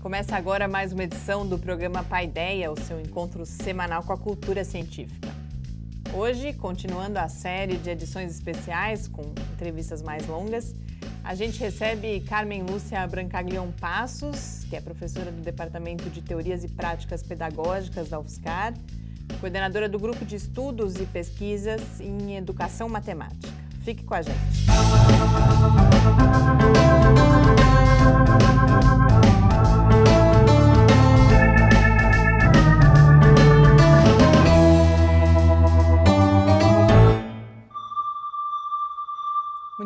Começa agora mais uma edição do programa Paideia, o seu encontro semanal com a cultura científica. Hoje, continuando a série de edições especiais com entrevistas mais longas, a gente recebe Carmen Lúcia Brancaglion Passos, que é professora do Departamento de Teorias e Práticas Pedagógicas da UFSCar, coordenadora do Grupo de Estudos e Pesquisas em Educação Matemática. Fique com a gente.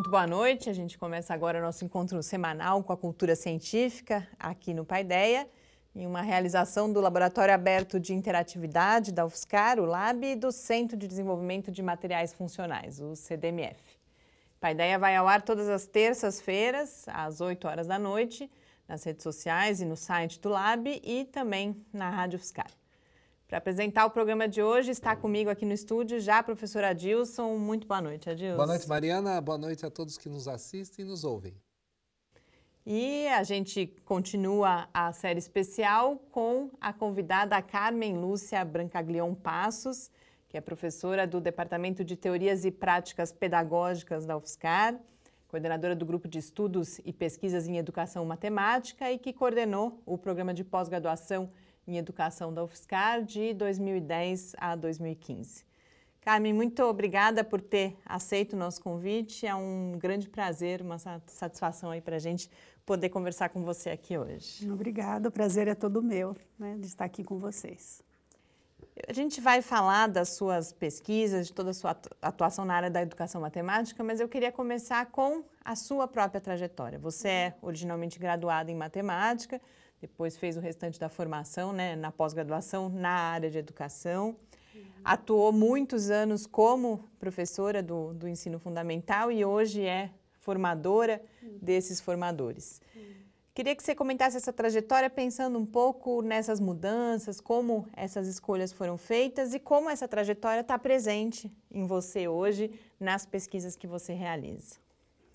muito boa noite. A gente começa agora nosso encontro semanal com a cultura científica aqui no Paideia, em uma realização do Laboratório Aberto de Interatividade da UFSCar, o LAB, e do Centro de Desenvolvimento de Materiais Funcionais, o CDMF. Paideia vai ao ar todas as terças-feiras, às 8 horas da noite, nas redes sociais e no site do LAB e também na Rádio UFSCar. Para apresentar o programa de hoje, está comigo aqui no estúdio já a professora Adilson. Muito boa noite, Adilson. Boa noite, Mariana. Boa noite a todos que nos assistem e nos ouvem. E a gente continua a série especial com a convidada Carmen Lúcia Brancaglion Passos, que é professora do Departamento de Teorias e Práticas Pedagógicas da UFSCar, coordenadora do Grupo de Estudos e Pesquisas em Educação Matemática e que coordenou o programa de pós-graduação em Educação da UFSCar de 2010 a 2015. Carmen, muito obrigada por ter aceito o nosso convite. É um grande prazer, uma satisfação aí para a gente poder conversar com você aqui hoje. Obrigada, o prazer é todo meu né, de estar aqui com vocês. A gente vai falar das suas pesquisas, de toda a sua atuação na área da educação matemática, mas eu queria começar com a sua própria trajetória. Você é originalmente graduada em matemática, depois fez o restante da formação, né, na pós-graduação, na área de educação. Atuou muitos anos como professora do, do ensino fundamental e hoje é formadora desses formadores. Queria que você comentasse essa trajetória pensando um pouco nessas mudanças, como essas escolhas foram feitas e como essa trajetória está presente em você hoje nas pesquisas que você realiza.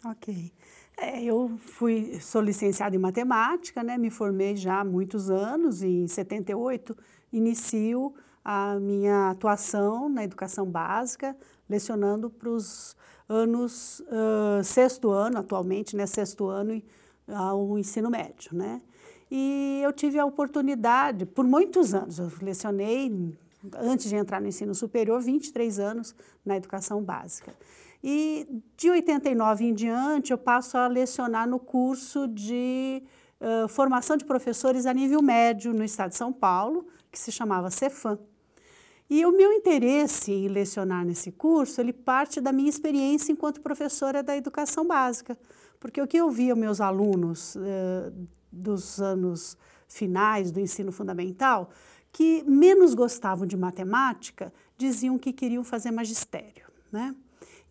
Ok. É, eu fui, sou licenciada em matemática, né? me formei já há muitos anos e em 78 inicio a minha atuação na educação básica, lecionando para os anos, uh, sexto ano atualmente, né? sexto ano ao ensino médio. Né? E eu tive a oportunidade, por muitos anos, eu lecionei antes de entrar no ensino superior, 23 anos na educação básica. E de 89 em diante, eu passo a lecionar no curso de uh, formação de professores a nível médio no estado de São Paulo, que se chamava Cefam. E o meu interesse em lecionar nesse curso, ele parte da minha experiência enquanto professora da educação básica, porque o que eu via meus alunos uh, dos anos finais do ensino fundamental, que menos gostavam de matemática, diziam que queriam fazer magistério, né?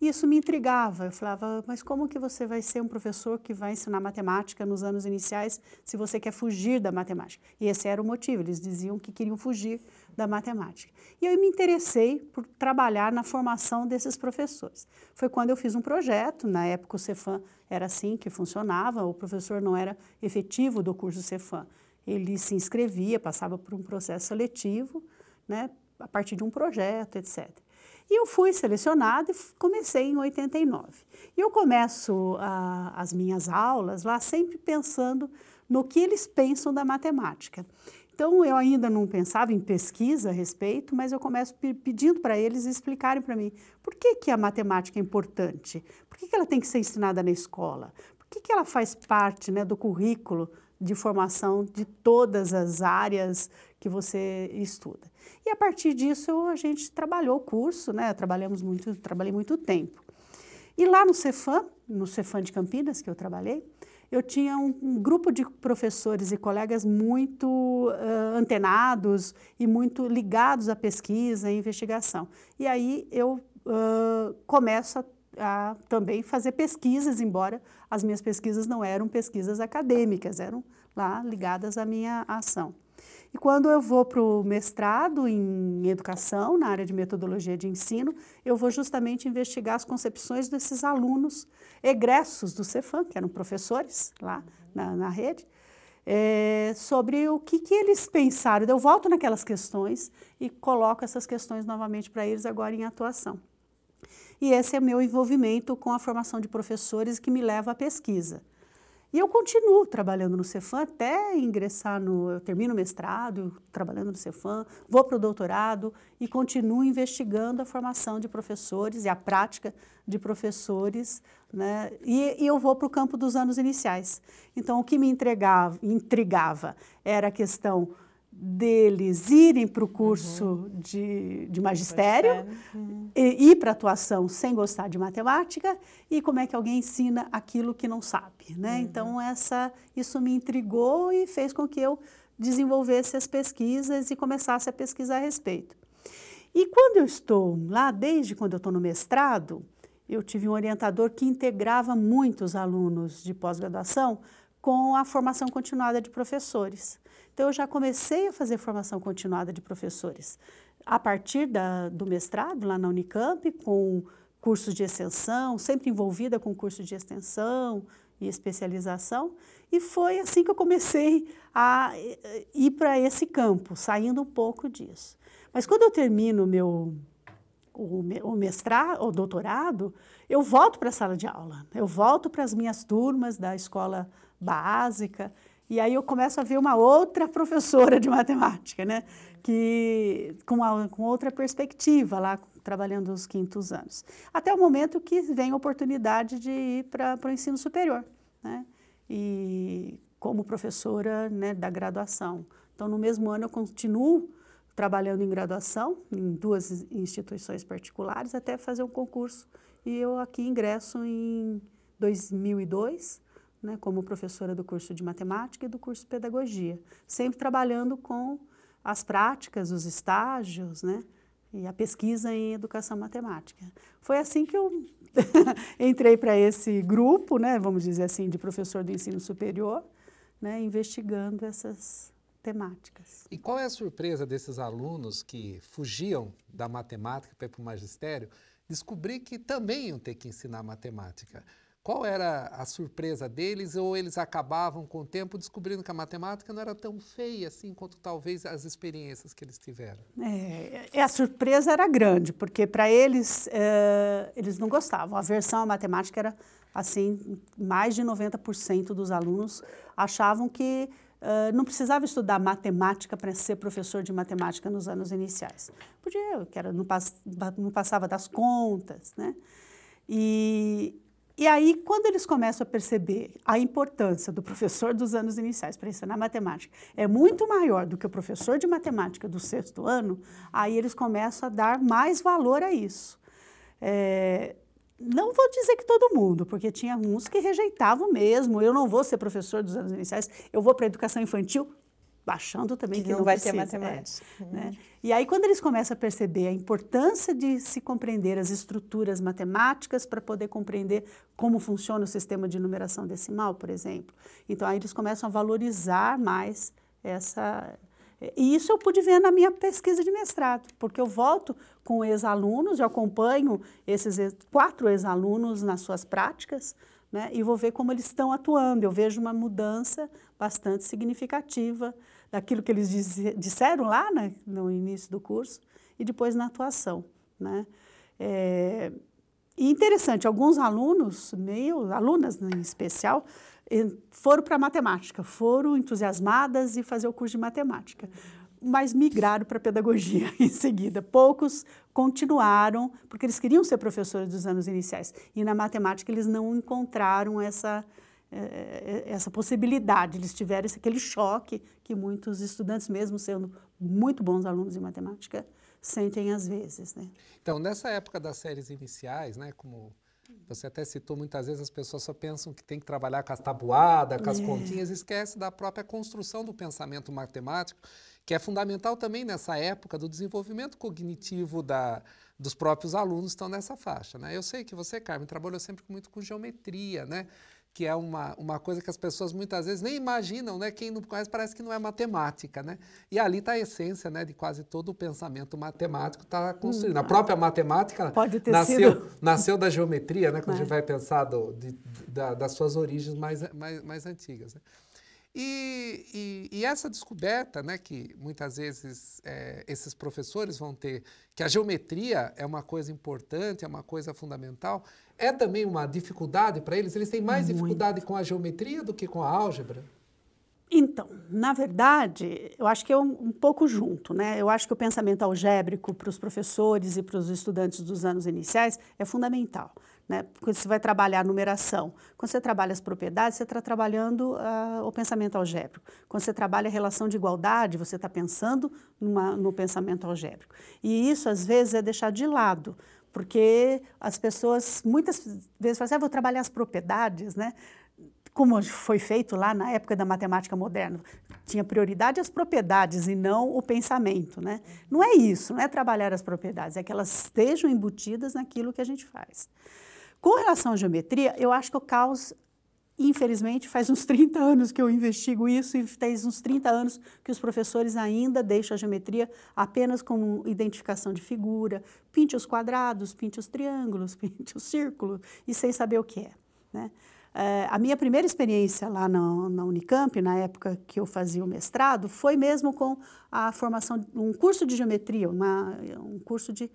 E isso me intrigava. Eu falava, mas como que você vai ser um professor que vai ensinar matemática nos anos iniciais se você quer fugir da matemática? E esse era o motivo, eles diziam que queriam fugir da matemática. E eu me interessei por trabalhar na formação desses professores. Foi quando eu fiz um projeto, na época o Cefan era assim que funcionava, o professor não era efetivo do curso Cefan Ele se inscrevia, passava por um processo seletivo, né, a partir de um projeto, etc. E eu fui selecionada e comecei em 89. E eu começo a, ah, as minhas aulas lá sempre pensando no que eles pensam da matemática. Então, eu ainda não pensava em pesquisa a respeito, mas eu começo pedindo para eles explicarem para mim por que, que a matemática é importante, por que, que ela tem que ser ensinada na escola, por que, que ela faz parte né, do currículo de formação de todas as áreas que você estuda. E a partir disso a gente trabalhou o curso, né? Trabalhamos muito, trabalhei muito tempo. E lá no CEFAN no CEFAN de Campinas que eu trabalhei, eu tinha um, um grupo de professores e colegas muito uh, antenados e muito ligados à pesquisa e investigação. E aí eu uh, começo a a também fazer pesquisas, embora as minhas pesquisas não eram pesquisas acadêmicas, eram lá ligadas à minha ação. E quando eu vou para o mestrado em educação, na área de metodologia de ensino, eu vou justamente investigar as concepções desses alunos egressos do Cefam, que eram professores lá na, na rede, é, sobre o que, que eles pensaram. Eu volto naquelas questões e coloco essas questões novamente para eles agora em atuação. E esse é meu envolvimento com a formação de professores que me leva à pesquisa. E eu continuo trabalhando no Cefam até ingressar no. Eu termino o mestrado, trabalhando no Cefam, vou para o doutorado e continuo investigando a formação de professores e a prática de professores. Né? E, e eu vou para o campo dos anos iniciais. Então, o que me entregava, intrigava era a questão deles irem para o curso uhum. de, de magistério, magistério. Uhum. E, ir para atuação sem gostar de matemática e como é que alguém ensina aquilo que não sabe, né? Uhum. Então essa isso me intrigou e fez com que eu desenvolvesse as pesquisas e começasse a pesquisar a respeito. E quando eu estou lá, desde quando eu estou no mestrado, eu tive um orientador que integrava muitos alunos de pós-graduação com a formação continuada de professores. Então, eu já comecei a fazer formação continuada de professores. A partir da, do mestrado, lá na Unicamp, com cursos de extensão, sempre envolvida com cursos de extensão e especialização. E foi assim que eu comecei a eh, ir para esse campo, saindo um pouco disso. Mas quando eu termino meu, o mestrado, o doutorado, eu volto para a sala de aula, eu volto para as minhas turmas da escola básica e aí eu começo a ver uma outra professora de matemática, né? Que, com, uma, com outra perspectiva lá, trabalhando os quintos anos. Até o momento que vem a oportunidade de ir para o ensino superior, né? E como professora né, da graduação. Então, no mesmo ano, eu continuo trabalhando em graduação em duas instituições particulares até fazer um concurso. E eu aqui ingresso em 2002 né, como professora do curso de matemática e do curso de pedagogia, sempre trabalhando com as práticas, os estágios, né, e a pesquisa em educação matemática. Foi assim que eu entrei para esse grupo, né, vamos dizer assim, de professor do ensino superior, né, investigando essas temáticas. E qual é a surpresa desses alunos que fugiam da matemática para ir para o magistério, descobrir que também iam ter que ensinar matemática? Qual era a surpresa deles? Ou eles acabavam com o tempo descobrindo que a matemática não era tão feia assim quanto talvez as experiências que eles tiveram? É, é a surpresa era grande, porque para eles, é, eles não gostavam. A versão à matemática era assim, mais de 90% dos alunos achavam que Uh, não precisava estudar matemática para ser professor de matemática nos anos iniciais. Podia, que era, não, pass, não, passava das contas, né? E e aí, quando eles começam a perceber a importância do professor dos anos iniciais para ensinar matemática é muito maior do que o professor de matemática do sexto ano, aí eles começam a dar mais valor a isso. É, não vou dizer que todo mundo, porque tinha uns que rejeitavam mesmo. Eu não vou ser professor dos anos iniciais, eu vou para a educação infantil achando também que, que não, não, vai precisa, ter é, matemática. É, né? Uhum. E aí, quando eles começam a perceber a importância de se compreender as estruturas matemáticas para poder compreender como funciona o sistema de numeração decimal, por exemplo, então aí eles começam a valorizar mais essa. E isso eu pude ver na minha pesquisa de mestrado, porque eu volto com ex-alunos, eu acompanho esses quatro ex-alunos nas suas práticas né? e vou ver como eles estão atuando. Eu vejo uma mudança bastante significativa daquilo que eles disseram lá né, no início do curso e depois na atuação. Né? É, e interessante, alguns alunos, meio, alunas né, em especial, foram para matemática, foram entusiasmadas e fazer o curso de matemática. Uhum mas migraram para a pedagogia em seguida. Poucos continuaram, porque eles queriam ser professores dos anos iniciais. E na matemática eles não encontraram essa, eh, eh, essa possibilidade, eles tiveram esse, aquele choque que muitos estudantes, mesmo sendo muito bons alunos em matemática, sentem às vezes. Né? Então, nessa época das séries iniciais, né, como você até citou muitas vezes as pessoas só pensam que tem que trabalhar com as tabuadas, com as é. continhas, esquece da própria construção do pensamento matemático, que é fundamental também nessa época do desenvolvimento cognitivo da, dos próprios alunos estão nessa faixa, né? Eu sei que você, Carmen, trabalhou sempre muito com geometria, né? que é uma, uma coisa que as pessoas muitas vezes nem imaginam, né? Quem não conhece parece que não é matemática, né? E ali está a essência, né, de quase todo o pensamento matemático está construído. Na a hum. própria matemática nasceu, sido. nasceu da geometria, né? Quando é. a gente é. vai pensar do, de, da, das suas origens mais, mais, mais antigas. Né? E, e, e essa descoberta, né, que muitas vezes é, esses professores vão ter, que a geometria é uma coisa importante, é uma coisa fundamental, é também uma dificuldade para eles? Eles têm mais Muito. dificuldade com a geometria do que com a álgebra? Então, na verdade, eu acho que é um, um, pouco junto, né? Eu acho que o pensamento algébrico para os professores e para os estudantes dos anos iniciais é fundamental. Né? você vai trabalhar a numeração. Quando você trabalha as propriedades, você está trabalhando uh, o pensamento algébrico. Quando você trabalha a relação de igualdade, você está pensando numa, no pensamento algébrico. E isso, às vezes, é deixar de lado porque as pessoas muitas vezes falam assim, ah, vou trabalhar as propriedades, né? Como foi feito lá na época da matemática moderna, tinha prioridade as propriedades e não o pensamento, né? Não é isso, não é trabalhar as propriedades, é que elas estejam embutidas naquilo que a gente faz. Com relação à geometria, eu acho que o caos, infelizmente, faz uns 30 anos que eu investigo isso e faz uns 30 anos que os professores ainda deixam a geometria apenas como identificação de figura, pinte os quadrados, pinte os triângulos, pinte os círculos e sem saber o que é. Né? É, a minha primeira experiência lá na, na, Unicamp, na época que eu fazia o mestrado, foi mesmo com a formação, um curso de geometria, uma, um curso de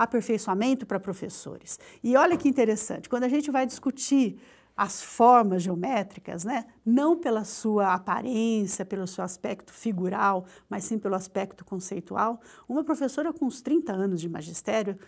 aperfeiçoamento para professores. E olha que interessante, quando a gente vai discutir as formas geométricas, né? não pela sua aparência, pelo seu aspecto figural, mas sim pelo aspecto conceitual. Uma professora com uns 30 anos de magistério,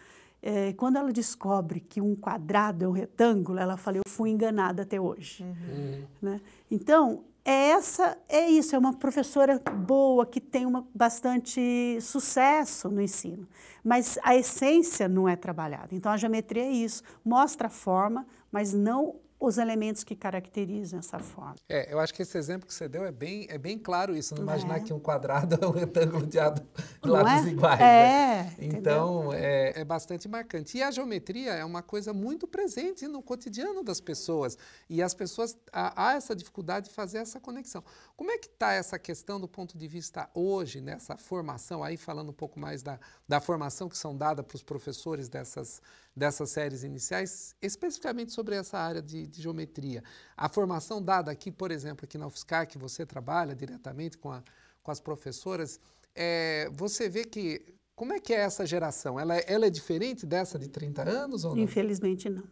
é, quando ela descobre que um quadrado é um retângulo, ela fala, eu fui enganada até hoje. Uhum. Né? Então, é essa é isso, é uma professora boa que tem uma, bastante sucesso no ensino, mas a essência não é trabalhada. Então a geometria é isso, mostra a forma, mas não os elementos que caracterizam essa forma. É, eu acho que esse exemplo que você deu é bem, é bem claro isso, não, não imaginar é? que um quadrado é um retângulo de, lado, de lados é? iguais. É, né? Então, é, é, bastante marcante. E a geometria é uma coisa muito presente no cotidiano das pessoas, e as pessoas, há, há essa dificuldade de fazer essa conexão. Como é que está essa questão do ponto de vista hoje, nessa formação, aí falando um pouco mais da, da formação que são dada para os professores dessas dessas séries iniciais, especificamente sobre essa área de, de geometria. A formação dada aqui, por exemplo, aqui na UFSCar, que você trabalha diretamente com, a, com as professoras, é, você vê que como é que é essa geração? Ela, é, ela é diferente dessa de 30 anos ou não? Infelizmente não.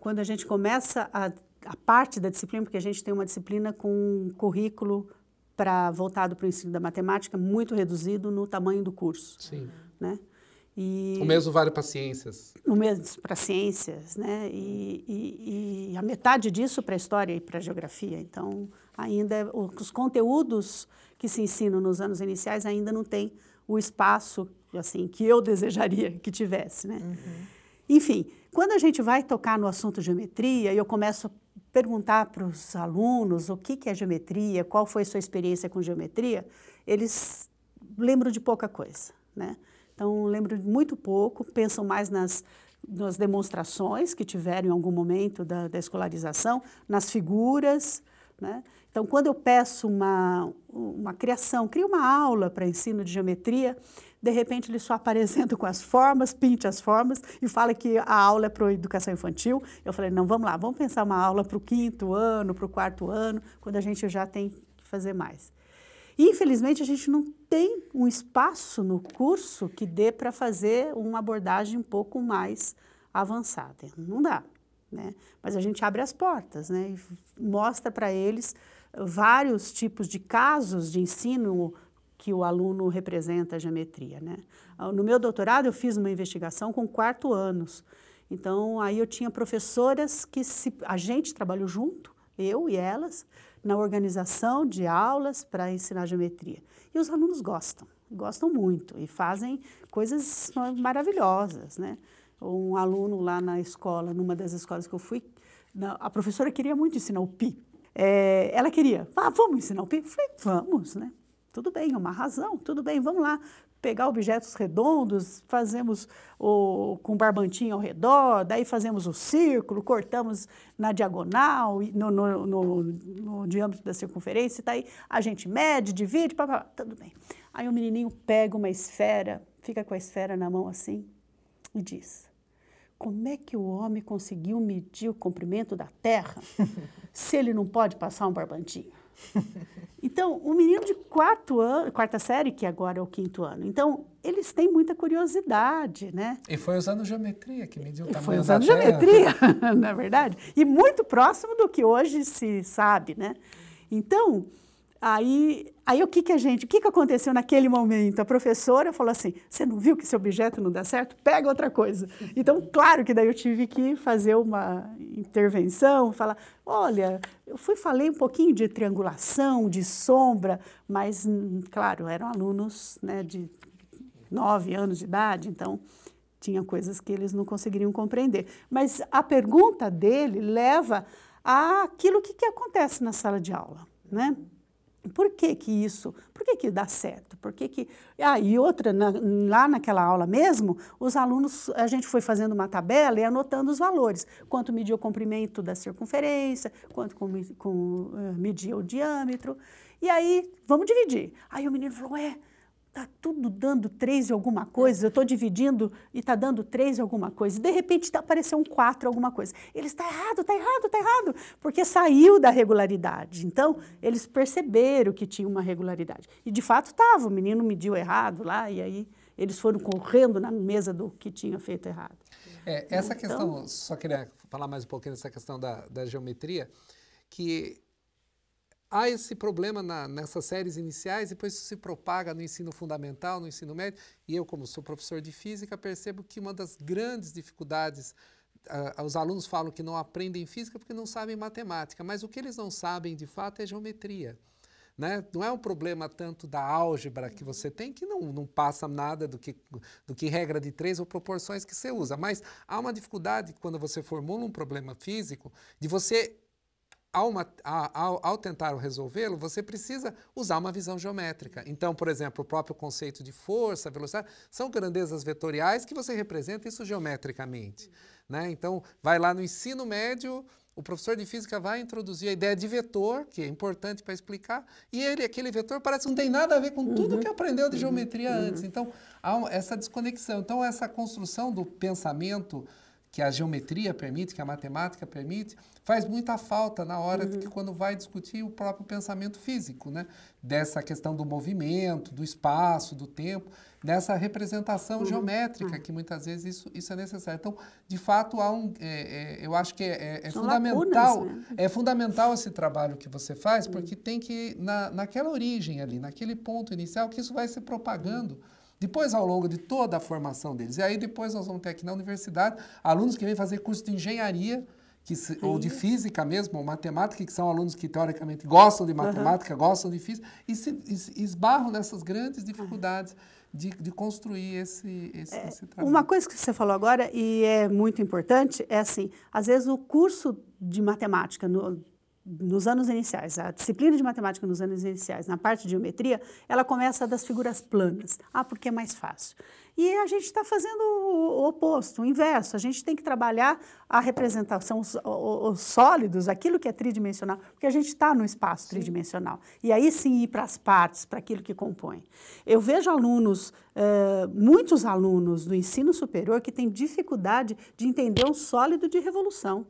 Quando a gente começa a, a parte da disciplina, porque a gente tem uma disciplina com um currículo para voltado para o ensino da matemática muito reduzido no tamanho do curso. Sim. Né? E, o mesmo vale para ciências. O mesmo para ciências, né? E, e, e, a metade disso para história e para geografia. Então, ainda é os conteúdos que se ensinam nos anos iniciais ainda não têm o espaço assim que eu desejaria que tivesse, né? Uhum. Enfim, quando a gente vai tocar no assunto geometria, eu começo a perguntar para os alunos o que, que é geometria, qual foi sua experiência com geometria, eles lembram de pouca coisa, né? Então, lembro muito pouco, pensam mais nas, nas demonstrações que tiveram em algum momento da, da escolarização, nas figuras. Né? Então, quando eu peço uma, uma criação, cria uma aula para ensino de geometria, de repente ele só aparecendo com as formas, pinte as formas e fala que a aula é para a educação infantil. Eu falei, não, vamos lá, vamos pensar uma aula para o quinto ano, para o quarto ano, quando a gente já tem que fazer mais. E, infelizmente, a gente não tem um espaço no curso que dê para fazer uma abordagem um pouco mais avançada. Não dá, né? Mas a gente abre as portas, né? E mostra para eles vários tipos de casos de ensino que o aluno representa a geometria, né? Ah, no meu doutorado eu fiz uma investigação com quarto anos. Então aí eu tinha professoras que se, a gente trabalhou junto, eu e elas, na organização de aulas para ensinar geometria. E os alunos gostam, gostam muito e fazem coisas maravilhosas, né? Um aluno lá na escola, numa das escolas que eu fui, a professora queria muito ensinar o pi. É, ela queria, ah, vamos ensinar o pi? Eu falei, vamos, né? Tudo bem, é uma razão, tudo bem, vamos lá pegar objetos redondos, fazemos o, com barbantinho ao redor, daí fazemos o círculo, cortamos na diagonal, no, no, no, no diâmetro da circunferência, daí tá a gente mede, divide, pá, pá, tudo bem. Aí o menininho pega uma esfera, fica com a esfera na mão assim e diz: Como é que o homem conseguiu medir o comprimento da Terra se ele não pode passar um barbantinho? Então, o menino de quarto ano, quarta série, que agora é o quinto ano, então eles têm muita curiosidade, né? E foi usando geometria que mediu o tamanho Foi usando geometria, na verdade, e muito próximo do que hoje se sabe, né? Então, Aí, aí o que que a gente, o que que aconteceu naquele momento? A professora falou assim: "Você não viu que esse objeto não dá certo? Pega outra coisa". Então, claro que daí eu tive que fazer uma intervenção, falar: "Olha, eu fui falei um pouquinho de triangulação, de sombra, mas claro, eram alunos, né, de nove anos de idade, então tinha coisas que eles não conseguiriam compreender. Mas a pergunta dele leva àquilo que, que acontece na sala de aula, né? Por que, que isso? Por que, que dá certo? Por que, que... Ah, e outra, na, lá naquela aula mesmo, os alunos, a gente foi fazendo uma tabela e anotando os valores. Quanto media o comprimento da circunferência, quanto com, com, eh, media o diâmetro. E aí, vamos dividir. Aí o menino falou, é, tá tudo dando três alguma coisa, eu estou dividindo e tá dando três alguma coisa. De repente tá apareceu um quatro alguma coisa. Ele está errado, está errado, está errado, porque saiu da regularidade. Então, eles perceberam que tinha uma regularidade. E de fato estava, o menino mediu errado lá e aí eles foram correndo na mesa do que tinha feito errado. É, essa então, questão, só queria falar mais um pouquinho dessa questão da, da geometria, que há esse problema na, nessas séries iniciais, depois isso se propaga no ensino fundamental, no ensino médio. E eu, como sou professor de física, percebo que uma das grandes dificuldades Uh, os alunos falam que não aprendem física porque não sabem matemática, mas o que eles não sabem de fato é geometria. Né? Não é um problema tanto da álgebra que você tem, que não, não passa nada do que, do que regra de três ou proporções que você usa, mas há uma dificuldade quando você formula um problema físico de você ao, ao, ao tentar resolvê-lo, você precisa usar uma visão geométrica. Então, por exemplo, o próprio conceito de força, velocidade, são grandezas vetoriais que você representa isso geometricamente. Né? Então, vai lá no ensino médio, o professor de física vai introduzir a ideia de vetor, que é importante para explicar, e ele, aquele vetor, parece que não tem nada a ver com tudo uhum. que aprendeu de uhum. geometria uhum. antes. Então, há essa desconexão. Então, essa construção do pensamento que a geometria permite, que a matemática permite, faz muita falta na hora uhum. que quando vai discutir o próprio pensamento físico, né? Dessa questão do movimento, do espaço, do tempo, dessa representação uhum. geométrica, é. que muitas vezes isso, isso é necessário. Então, de fato, há um, é, é, eu acho que é, é fundamental lacunas, né? é fundamental esse trabalho que você faz, porque tem que, na, naquela origem ali, naquele ponto inicial, que isso vai se propagando depois, ao longo de toda a formação deles. E aí, depois, nós vamos ter aqui na universidade alunos que vêm fazer curso de engenharia, que, ou de física mesmo, ou matemática, que são alunos que teoricamente gostam de matemática, uhum. gostam de física, e se e esbarram nessas grandes dificuldades uhum. de, de, construir esse, esse, é, esse, trabalho. Uma coisa que você falou agora, e é muito importante, é assim: às vezes o curso de matemática, no, nos anos iniciais, a disciplina de matemática nos anos iniciais, na parte de geometria, ela começa das figuras planas. Ah, porque é mais fácil. E a gente está fazendo o oposto, o inverso. A gente tem que trabalhar a representação, os, os sólidos, aquilo que é tridimensional, porque a gente está no espaço sim. tridimensional. E aí sim ir para as partes, para aquilo que compõe. Eu vejo alunos, eh, muitos alunos do ensino superior que têm dificuldade de entender um sólido de revolução.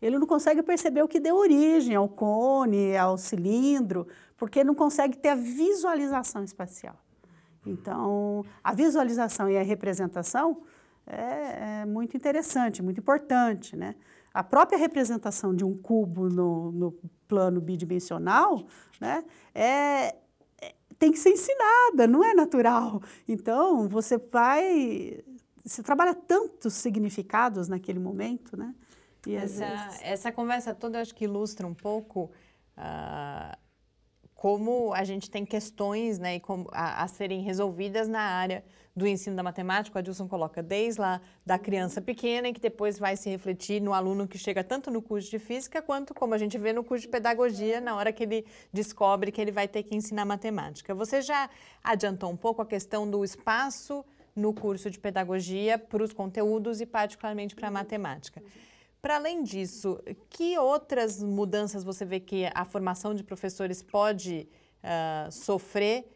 Ele não consegue perceber o que deu origem ao cone, ao cilindro, porque não consegue ter a visualização espacial. Então, a visualização e a representação é, é muito interessante, muito importante, né? A própria representação de um cubo no, no plano bidimensional, né, é, é tem que ser ensinada, não é natural. Então, você vai. Você trabalha tantos significados naquele momento, né? E essa, vezes... essa conversa toda acho que ilustra um pouco uh, como a gente tem questões né, como, a, a, serem resolvidas na área do ensino da matemática. O Adilson coloca desde lá da criança pequena, e que depois vai se refletir no aluno que chega tanto no curso de física, quanto, como a gente vê, no curso de pedagogia, na hora que ele descobre que ele vai ter que ensinar matemática. Você já adiantou um pouco a questão do espaço no curso de pedagogia para os conteúdos e, particularmente, para a matemática. Para além disso, que outras mudanças você vê que a formação de professores pode uh, sofrer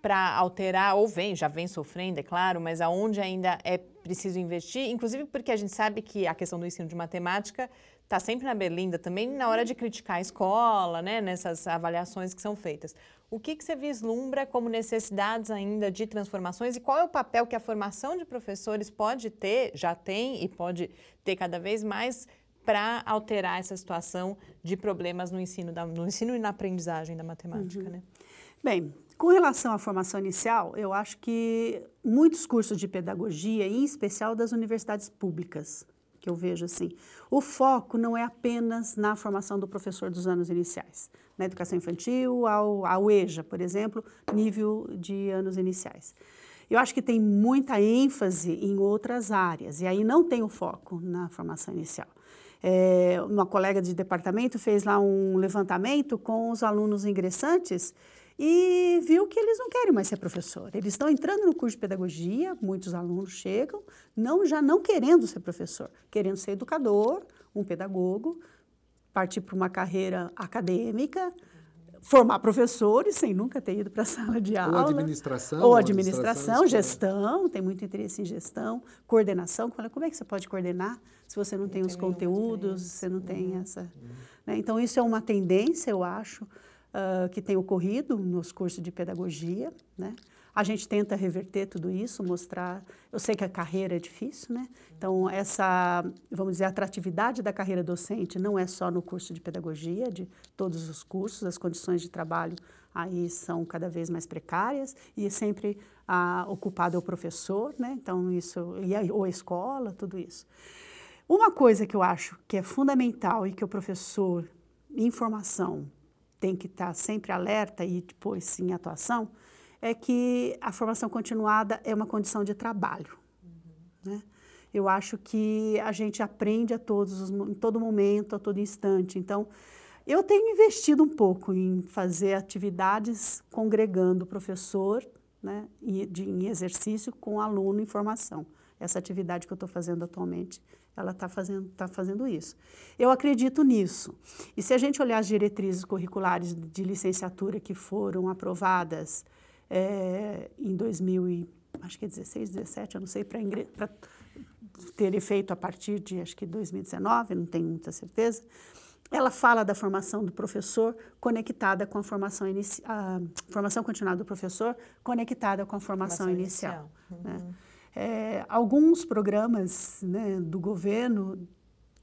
para alterar, ou vem, já vem sofrendo, é claro, mas aonde ainda é preciso investir, inclusive porque a gente sabe que a questão do ensino de matemática está sempre na berlinda também na hora de criticar a escola, né, nessas avaliações que são feitas. O que, que você vislumbra como necessidades ainda de transformações e qual é o papel que a formação de professores pode ter, já tem e pode ter cada vez mais para alterar essa situação de problemas no ensino, da, no ensino e na aprendizagem da matemática, uhum. né? Bem, com relação à formação inicial, eu acho que muitos cursos de pedagogia, em especial das universidades públicas, que eu vejo assim. O foco não é apenas na formação do professor dos anos iniciais, na educação infantil, ao, ao EJA, por exemplo, nível de anos iniciais. Eu acho que tem muita ênfase em outras áreas, e aí não tem o foco na formação inicial. É, uma colega de departamento fez lá um levantamento com os alunos ingressantes e viu que eles não querem mais ser professor. Eles estão entrando no curso de pedagogia, muitos alunos chegam, não já não querendo ser professor, querendo ser educador, um pedagogo, partir para uma carreira acadêmica, formar professores sem nunca ter ido para a sala de aula. Ou administração. Ou administração, gestão, tem muito interesse em gestão, coordenação. É, como é que você pode coordenar se você não, tem, os conteúdos, você não tem uhum. essa... Uhum. Né? Então, isso é uma tendência, eu acho, uh, que tem ocorrido nos cursos de pedagogia, né? A gente tenta reverter tudo isso, mostrar. Eu sei que a carreira é difícil, né? Então, essa, vamos dizer, a atratividade da carreira docente não é só no curso de pedagogia, de todos os cursos, as condições de trabalho aí são cada vez mais precárias e sempre ah, ocupado é o professor, né? Então, isso, e aí, ou a escola, tudo isso. Uma coisa que eu acho que é fundamental e que o professor em formação tem que estar tá sempre alerta e depois tipo, sim em atuação, é que a formação continuada é uma condição de trabalho. Uhum. Né? Eu acho que a gente aprende a todos, em todo momento, a todo instante. Então, eu tenho investido um pouco em fazer atividades congregando professor né, em exercício com aluno em formação. Essa atividade que eu estou fazendo atualmente ela está fazendo, tá fazendo isso. Eu acredito nisso. E se a gente olhar as diretrizes curriculares de licenciatura que foram aprovadas eh, é, em 2016, 2017, eu não sei, para ter efeito a partir de, acho que 2019, não tenho muita certeza, ela fala da formação do professor conectada com a formação, inicial, a formação continuada do professor conectada com a formação, formação inicial. inicial. Né? Uhum. Né? É, alguns programas né, do governo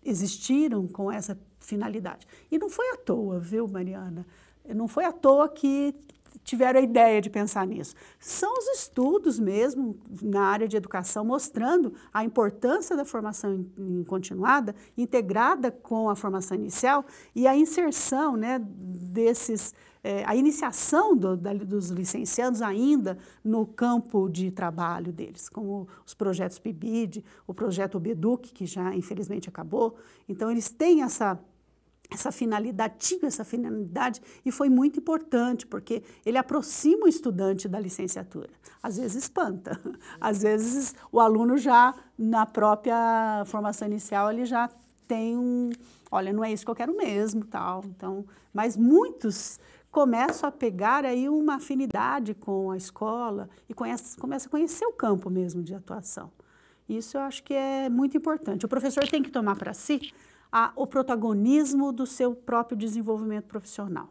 existiram com essa finalidade. E não foi à toa, viu, Mariana? Não foi à toa que tiveram a ideia de pensar nisso. São os estudos mesmo na área de educação mostrando a importância da formação continuada, integrada com a formação inicial e a inserção né, desses é, a iniciação do, da, dos licenciados ainda no campo de trabalho deles, como os projetos PIBID, o projeto OBEDUC, que já infelizmente acabou. Então, eles têm essa essa finalidade, tinham essa finalidade e foi muito importante, porque ele aproxima o estudante da licenciatura. Às vezes espanta, às vezes o aluno já, na própria formação inicial, ele já tem um, olha, não é isso que eu quero mesmo, tal. Então, mas muitos começo a pegar aí uma afinidade com a escola e conhece, começa a conhecer o campo mesmo de atuação. Isso eu acho que é muito importante. O professor tem que tomar para si a, o protagonismo do seu próprio desenvolvimento profissional.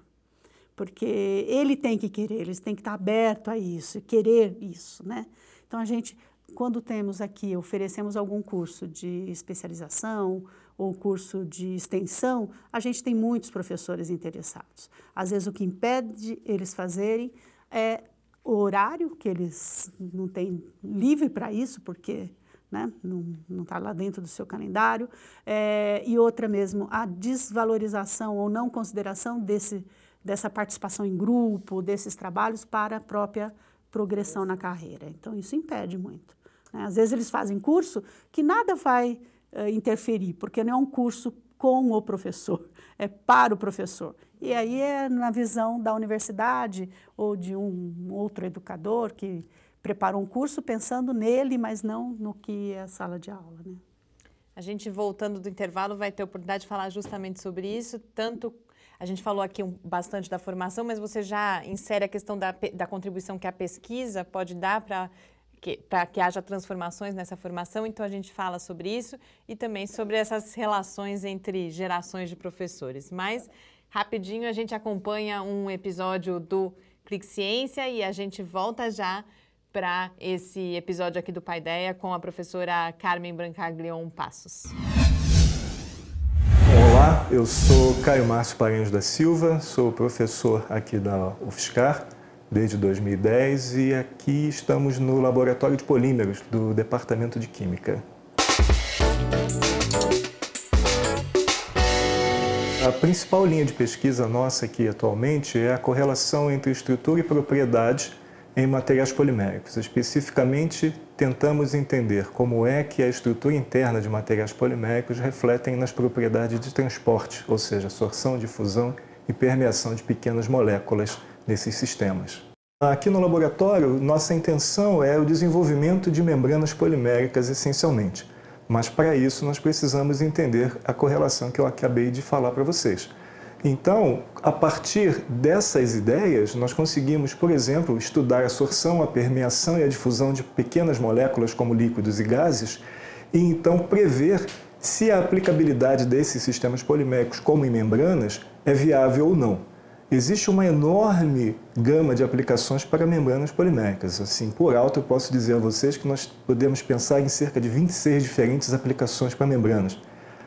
Porque ele tem que querer, ele tem que estar aberto a isso, querer isso, né? Então a gente, quando temos aqui, oferecemos algum curso de especialização ou curso de extensão, a gente tem muitos professores interessados. Às vezes o que impede eles fazerem é o horário, que eles não têm livre para isso, porque né? não está lá dentro do seu calendário, é, e outra mesmo, a desvalorização ou não consideração desse, dessa participação em grupo, desses trabalhos para a própria progressão na carreira. Então, isso impede muito. Né? Às vezes eles fazem curso que nada vai uh, interferir, porque não é um curso com o professor, é para o professor. E aí é na visão da universidade ou de um outro educador que prepara um curso pensando nele, mas não no que é a sala de aula. Né? A gente, voltando do intervalo, vai ter a oportunidade de falar justamente sobre isso, tanto a gente falou aqui um, bastante da formação, mas você já insere a questão da, da contribuição que a pesquisa pode dar para para que haja transformações nessa formação, então a gente fala sobre isso e também sobre essas relações entre gerações de professores. Mas, rapidinho, a gente acompanha um episódio do Clique Ciência e a gente volta já para esse episódio aqui do Paideia com a professora Carmen Brancaglion Passos. Olá, eu sou Caio Márcio Paranhos da Silva, sou professor aqui da UFSCar desde 2010 e aqui estamos no Laboratório de Polímeros do Departamento de Química. A principal linha de pesquisa nossa aqui atualmente é a correlação entre estrutura e propriedade em materiais poliméricos. Especificamente, tentamos entender como é que a estrutura interna de materiais poliméricos refletem nas propriedades de transporte, ou seja, sorção, difusão e permeação de pequenas moléculas nesses sistemas. Aqui no laboratório, nossa intenção é o desenvolvimento de membranas poliméricas essencialmente, mas para isso nós precisamos entender a correlação que eu acabei de falar para vocês. Então, a partir dessas ideias, nós conseguimos, por exemplo, estudar a sorção, a permeação e a difusão de pequenas moléculas como líquidos e gases, e então prever se a aplicabilidade desses sistemas poliméricos, como em membranas, é viável ou não. Existe uma enorme gama de aplicações para membranas poliméricas. Assim, por alto, eu posso dizer a vocês que nós podemos pensar em cerca de 26 diferentes aplicações para membranas.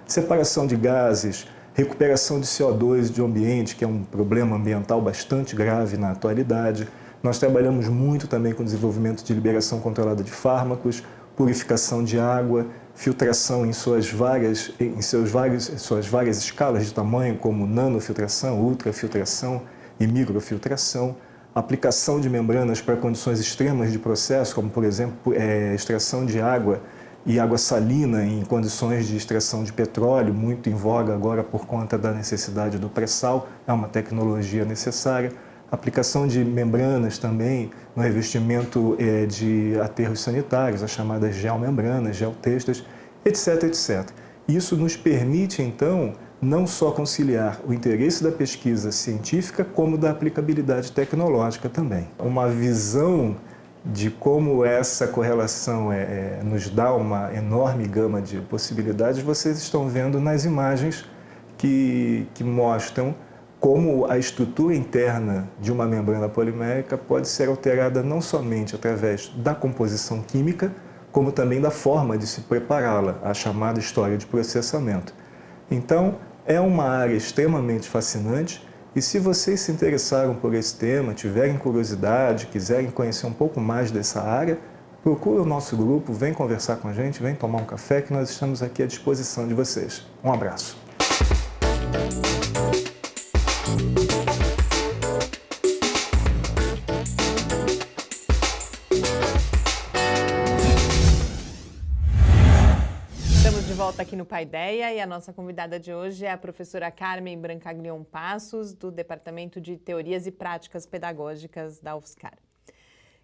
Separação de gases, recuperação de CO2 de ambiente, que é um problema ambiental bastante grave na atualidade. Nós trabalhamos muito também com desenvolvimento de liberação controlada de fármacos, purificação de água, filtração em suas várias, em seus vários, suas várias escalas de tamanho, como nanofiltração, ultrafiltração e microfiltração, aplicação de membranas para condições extremas de processo, como, por exemplo, é, extração de água e água salina em condições de extração de petróleo, muito em voga agora por conta da necessidade do pré-sal, é uma tecnologia necessária aplicação de membranas também no revestimento é, de aterros sanitários, as chamadas geomembranas, geotextas, etc, etc. Isso nos permite, então, não só conciliar o interesse da pesquisa científica, como da aplicabilidade tecnológica também. Uma visão de como essa correlação é, é, nos dá uma enorme gama de possibilidades, vocês estão vendo nas imagens que, que mostram como a estrutura interna de uma membrana polimérica pode ser alterada não somente através da composição química, como também da forma de se prepará-la, a chamada história de processamento. Então, é uma área extremamente fascinante e se vocês se interessaram por esse tema, tiverem curiosidade, quiserem conhecer um pouco mais dessa área, procure o nosso grupo, vem conversar com a gente, vem tomar um café que nós estamos aqui à disposição de vocês. Um abraço volta aqui no Paideia e a nossa convidada de hoje é a professora Carmen Brancaglion Passos, do Departamento de Teorias e Práticas Pedagógicas da UFSCar.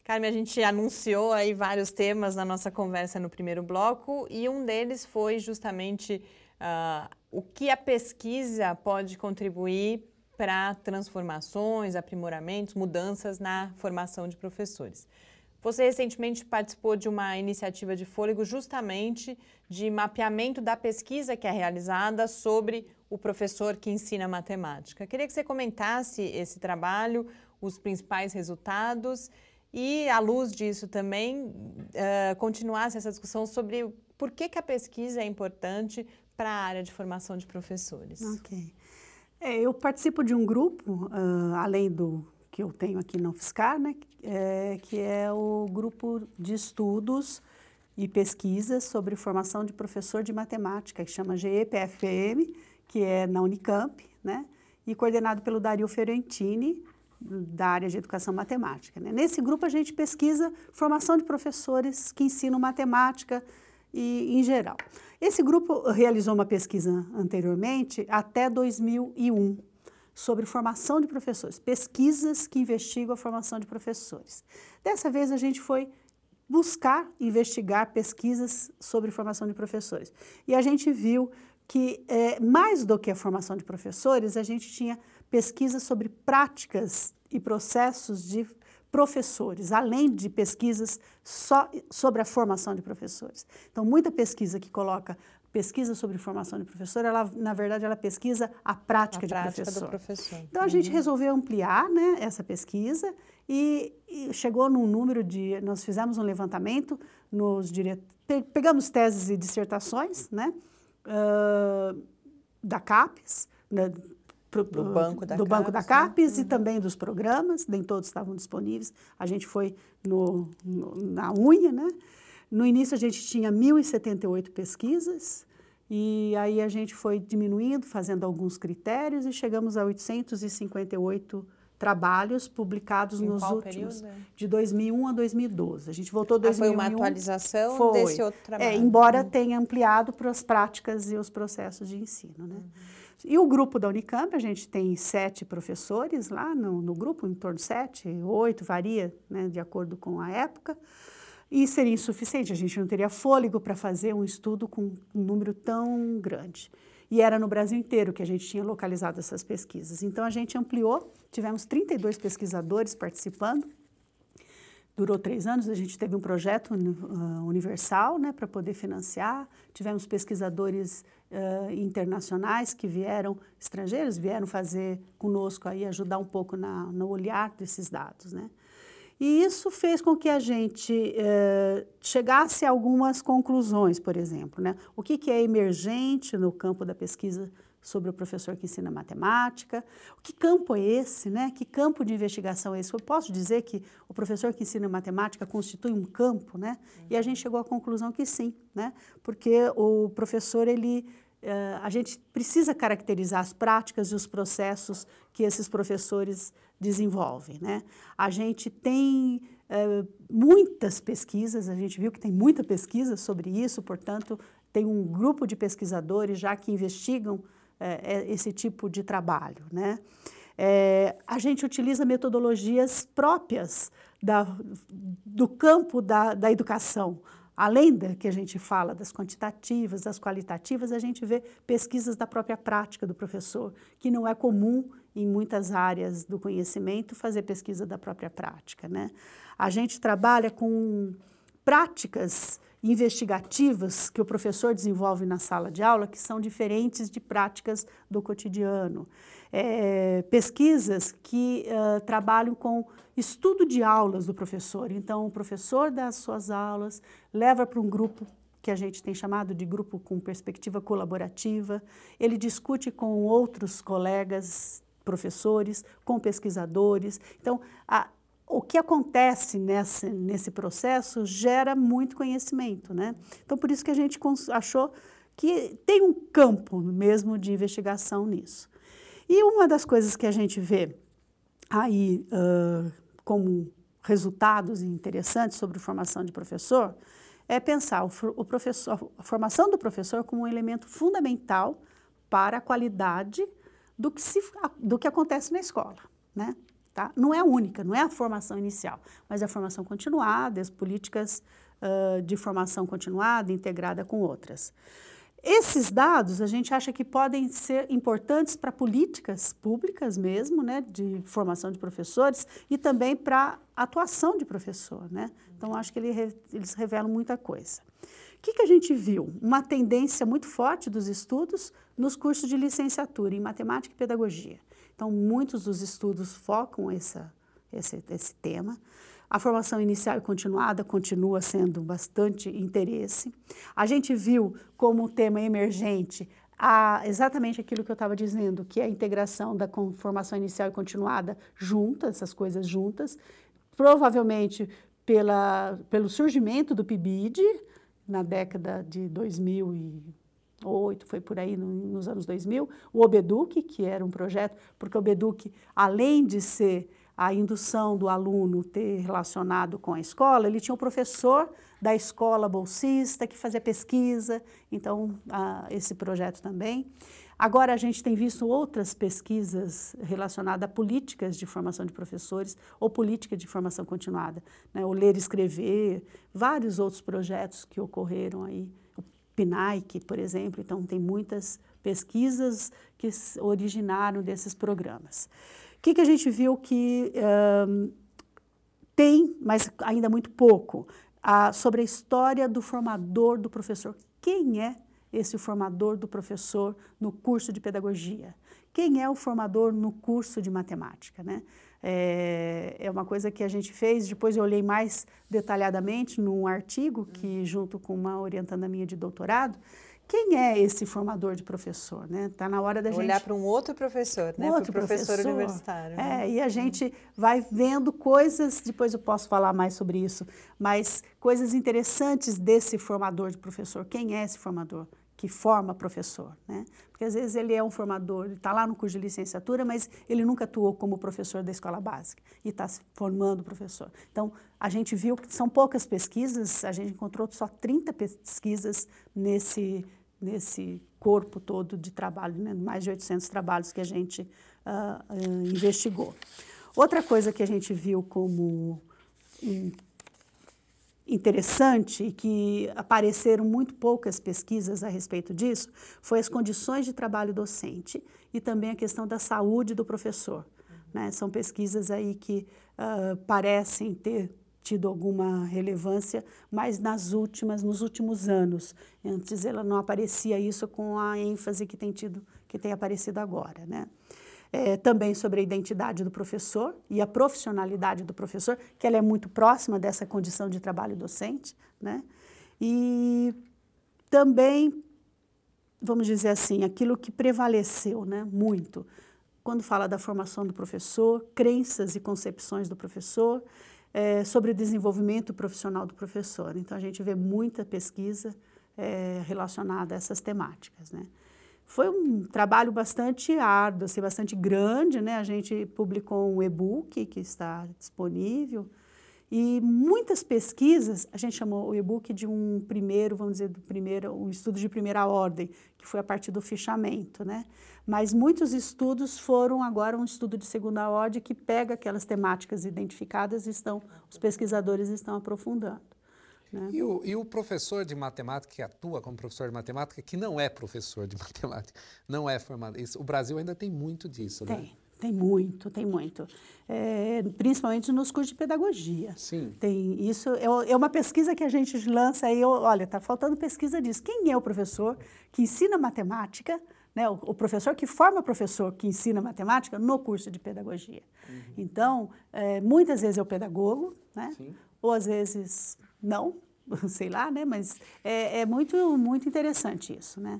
Carmen, a gente anunciou aí vários temas na nossa conversa no primeiro bloco e um deles foi justamente uh, o que a pesquisa pode contribuir para transformações, aprimoramentos, mudanças na formação de professores. Você recentemente participou de uma iniciativa de fôlego justamente de mapeamento da pesquisa que é realizada sobre o professor que ensina matemática. Queria que você comentasse esse trabalho, os principais resultados e, à luz disso também, uh, continuasse essa discussão sobre por que, que a pesquisa é importante para a área de formação de professores. Ok. É, eu participo de um grupo, uh, além do que eu tenho aqui no Fiscar, né, é, que é o grupo de estudos e pesquisas sobre formação de professor de matemática, que chama GEPFM, que é na Unicamp, né, e coordenado pelo Dario Ferentini da área de educação matemática. Né? Nesse grupo a gente pesquisa formação de professores que ensinam matemática e em geral. Esse grupo realizou uma pesquisa anteriormente, até 2001, sobre formação de professores, pesquisas que investigam a formação de professores. Dessa vez a gente foi buscar investigar pesquisas sobre formação de professores. E a gente viu que, é, mais do que a formação de professores, a gente tinha pesquisas sobre práticas e processos de professores, além de pesquisas só sobre a formação de professores. Então, muita pesquisa que coloca pesquisa sobre formação de professor, ela, na verdade, ela pesquisa a prática, a de prática professor. professor. Então, a gente uhum. resolveu ampliar né, essa pesquisa e, e, chegou num número de... Nós fizemos um levantamento nos diretores. Pegamos teses e dissertações né, uh, da CAPES, né, pro, do Banco da, do Capes, banco da Capes né? e também dos programas, nem todos estavam disponíveis. A gente foi no, no, na unha, né? No início a gente tinha 1.078 pesquisas e aí a gente foi diminuindo, fazendo alguns critérios e chegamos a 858 trabalhos publicados em nos últimos período? de 2001 a 2012. A gente voltou ah, 2001. foi uma atualização foi. desse outro é, trabalho. É, embora uhum. tenha ampliado para as práticas e os processos de ensino, né? Uhum. E o grupo da Unicamp, a gente tem sete professores lá no, no grupo, em torno de sete, oito, varia né, de acordo com a época. E seria insuficiente, a gente não teria fôlego para fazer um estudo com um número tão grande. E era no Brasil inteiro que a gente tinha localizado essas pesquisas. Então a gente ampliou, tivemos 32 pesquisadores participando durou três anos, a gente teve um projeto uh, universal né, para poder financiar, tivemos pesquisadores uh, internacionais que vieram, estrangeiros, vieram fazer conosco aí, ajudar um pouco na, no olhar desses dados. Né? E isso fez com que a gente uh, chegasse a algumas conclusões, por exemplo. Né? O que, que é emergente no campo da pesquisa sobre o professor que ensina matemática. Que campo é esse, né? Que campo de investigação é esse? Eu posso dizer que o professor que ensina matemática constitui um campo, né? E a gente chegou à conclusão que sim, né? Porque o professor, ele Uh, a gente precisa caracterizar as práticas e os processos que esses professores desenvolvem. Né? A gente tem uh, muitas pesquisas, a gente viu que tem muita pesquisa sobre isso, portanto, tem um grupo de pesquisadores já que investigam é, é, esse tipo de trabalho. Né? É, a gente utiliza metodologias próprias da, do campo da, da educação. Além da que a gente fala das quantitativas, das qualitativas, a gente vê pesquisas da própria prática do professor, que não é comum em muitas áreas do conhecimento fazer pesquisa da própria prática. Né? A gente trabalha com práticas investigativas que o professor desenvolve na sala de aula que são diferentes de práticas do cotidiano. É, pesquisas que uh, trabalham com estudo de aulas do professor. Então, o professor dá as suas aulas, leva para um grupo que a gente tem chamado de grupo com perspectiva colaborativa, ele discute com outros colegas professores, com pesquisadores. Então, a, o que acontece nesse nesse processo gera muito conhecimento, né? Então, por isso que a gente achou que tem um campo mesmo de investigação nisso. E uma das coisas que a gente vê aí uh, como resultados interessantes sobre formação de professor é pensar o, o professor, a formação do professor como um elemento fundamental para a qualidade do que, se, do que acontece na escola, né? Tá? Não é única, não é a formação inicial, mas é a formação continuada, as políticas uh, de formação continuada integrada com outras. Esses dados a gente acha que podem ser importantes para políticas públicas mesmo, né, de formação de professores e também para atuação de professor, né? Então acho que ele, eles revelam muita coisa. O que, que a gente viu? Uma tendência muito forte dos estudos nos cursos de licenciatura em matemática e pedagogia. Então, muitos dos estudos focam essa, esse, esse tema. A formação inicial e continuada continua sendo bastante interesse. A gente viu como um tema emergente a, exatamente aquilo que eu estava dizendo, que é a integração da formação inicial e continuada juntas, essas coisas juntas, provavelmente pela, pelo surgimento do PIBID na década de 2000 e oito foi por aí nos anos 2000, o obeduque que era um projeto, porque o obeduque além de ser a indução do aluno ter relacionado com a escola, ele tinha um professor da escola bolsista que fazia pesquisa, então esse projeto também. Agora a gente tem visto outras pesquisas relacionadas a políticas de formação de professores ou política de formação continuada, né? o Ler e Escrever, vários outros projetos que ocorreram aí PNAEC, por exemplo, então tem muitas pesquisas que originaram desses programas. O que, que a gente viu que um, tem, mas ainda muito pouco, a, sobre a história do formador do professor. Quem é esse formador do professor no curso de pedagogia? Quem é o formador no curso de matemática? Né? É, é, uma coisa que a gente fez. Depois eu olhei mais detalhadamente num artigo que, uhum. junto com uma orientanda minha de doutorado, quem é esse formador de professor, né? Está na hora da Olhar gente olhar para um outro professor, né? outro Pro professor, professor, universitário. Né? É, né? e a uhum. gente vai vendo coisas, depois eu posso falar mais sobre isso, mas coisas interessantes desse formador de professor. Quem é esse formador? que forma professor, né? Porque às vezes ele é um formador, ele está lá no curso de licenciatura, mas ele nunca atuou como professor da escola básica e está se formando professor. Então, a gente viu que são poucas pesquisas, a gente encontrou só 30 pesquisas nesse, nesse corpo todo de trabalho, né? mais de 800 trabalhos que a gente uh, uh, investigou. Outra coisa que a gente viu como um interessante e que apareceram muito poucas pesquisas a respeito disso foi as condições de trabalho docente e também a questão da saúde do professor. Uhum. Né? São pesquisas aí que uh, parecem ter tido alguma relevância, mas nas últimas, nos últimos anos. Antes ela não aparecia isso com a ênfase que tem tido, que tem aparecido agora, né? é, também sobre a identidade do professor e a profissionalidade do professor, que ela é muito próxima dessa condição de trabalho docente, né? E também, vamos dizer assim, aquilo que prevaleceu, né? Muito quando fala da formação do professor, crenças e concepções do professor, é, sobre o desenvolvimento profissional do professor. Então, a gente vê muita pesquisa é, relacionada a essas temáticas. Né? Foi um trabalho bastante árduo, assim, bastante grande, né? A gente publicou um e-book que está disponível e muitas pesquisas, a gente chamou o e-book de um primeiro, vamos dizer, do primeiro, um estudo de primeira ordem, que foi a partir do fichamento, né? Mas muitos estudos foram agora um estudo de segunda ordem que pega aquelas temáticas identificadas e estão, os pesquisadores estão aprofundando. Né? E, o, e o professor de matemática que atua como professor de matemática, que não é professor de matemática, não é formado. Isso, o Brasil ainda tem muito disso, né? tem. né? Tem muito, tem muito. É, principalmente nos cursos de pedagogia. Sim. Tem isso. É, é uma pesquisa que a gente lança aí. Olha, está faltando pesquisa disso. Quem é o professor que ensina matemática? Né, o, professor que forma professor que ensina matemática no curso de pedagogia. Uhum. Então, é, muitas vezes é o pedagogo, né? Sim. ou às vezes não, sei lá, né? Mas é, é muito, muito interessante isso, né?